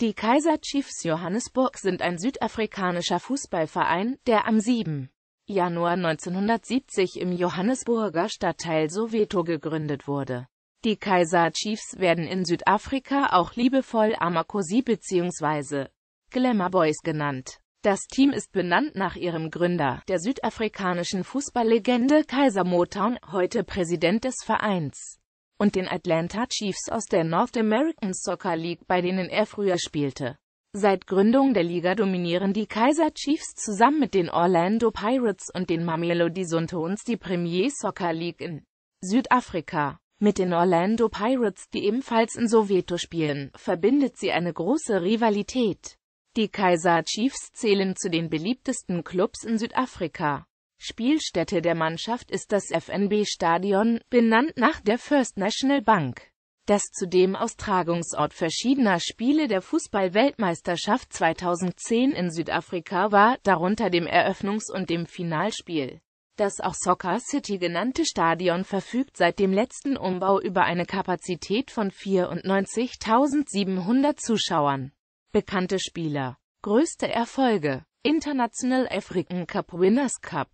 Die Kaiser Chiefs Johannesburg sind ein südafrikanischer Fußballverein, der am 7. Januar 1970 im Johannesburger Stadtteil Soweto gegründet wurde. Die Kaiser Chiefs werden in Südafrika auch liebevoll Amakosi bzw. Glamour Boys genannt. Das Team ist benannt nach ihrem Gründer, der südafrikanischen Fußballlegende Kaiser Motown, heute Präsident des Vereins und den Atlanta Chiefs aus der North American Soccer League, bei denen er früher spielte. Seit Gründung der Liga dominieren die Kaiser Chiefs zusammen mit den Orlando Pirates und den Mamelodi Sundowns die Premier Soccer League in Südafrika. Mit den Orlando Pirates, die ebenfalls in Soweto spielen, verbindet sie eine große Rivalität. Die Kaiser Chiefs zählen zu den beliebtesten Clubs in Südafrika. Spielstätte der Mannschaft ist das FNB-Stadion, benannt nach der First National Bank, das zudem Austragungsort verschiedener Spiele der Fußball-Weltmeisterschaft 2010 in Südafrika war, darunter dem Eröffnungs- und dem Finalspiel. Das auch Soccer City genannte Stadion verfügt seit dem letzten Umbau über eine Kapazität von 94.700 Zuschauern. Bekannte Spieler. Größte Erfolge International African Cup Winners Cup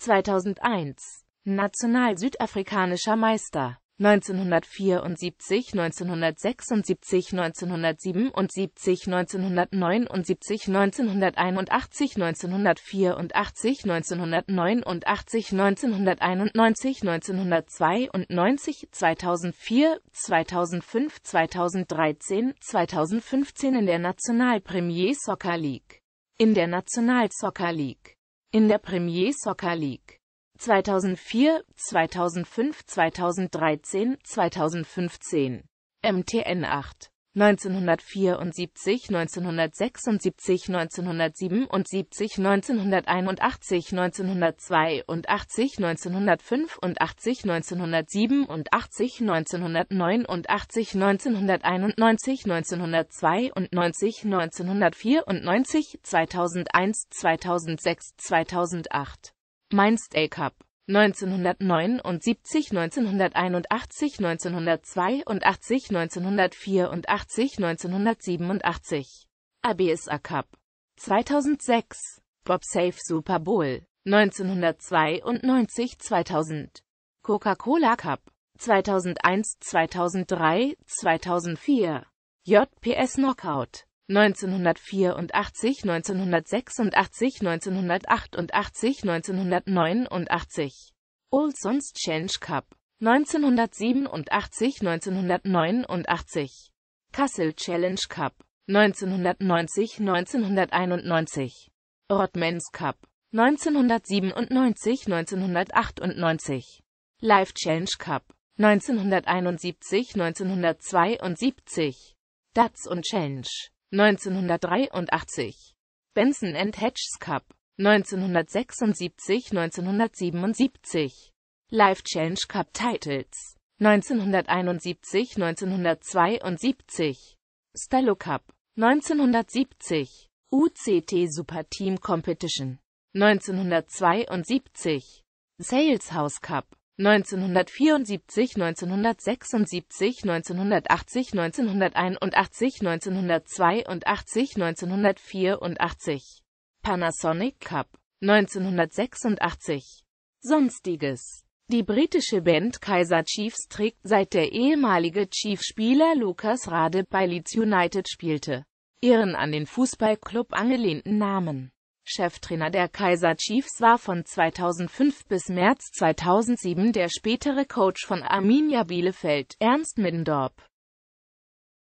2001 National-Südafrikanischer Meister 1974, 1976, 1977, 1979, 1981, 1984, 1989, 1991, 1992, 2004, 2005, 2013, 2015 in der National Premier Soccer League. In der National Soccer League in der Premier Soccer League 2004, 2005, 2013, 2015, MTN 8 1974, 1976, 1977, 1981, 1982, 1985, 1987, 1989, 1991, 1992, 1994, 2001, 2006, 2008. Mainz Day Cup 1979, 1981, 1982, 1984, 1987. ABSA Cup 2006. Bob Safe Super Bowl 1992, 2000. Coca-Cola Cup 2001, 2003, 2004. JPS Knockout 1984, 1986, 1988, 1989. Old Sons Challenge Cup. 1987, 1989. Kassel Challenge Cup. 1990, 1991. Ortmens Cup. 1997, 1998. Live Challenge Cup. 1971, 1972. Dats und Challenge. 1983 Benson and Hedges Cup 1976 1977 Life Challenge Cup Titles 1971 1972 Stello Cup 1970 UCT Super Team Competition 1972 Sales House Cup 1974, 1976, 1980, 1981, 1982, 1984. Panasonic Cup. 1986. Sonstiges. Die britische Band Kaiser Chiefs trägt seit der ehemalige Chiefs-Spieler Lucas Rade bei Leeds United spielte, ihren an den Fußballclub angelehnten Namen. Cheftrainer der Kaiser Chiefs war von 2005 bis März 2007 der spätere Coach von Arminia Bielefeld, Ernst Middendorp.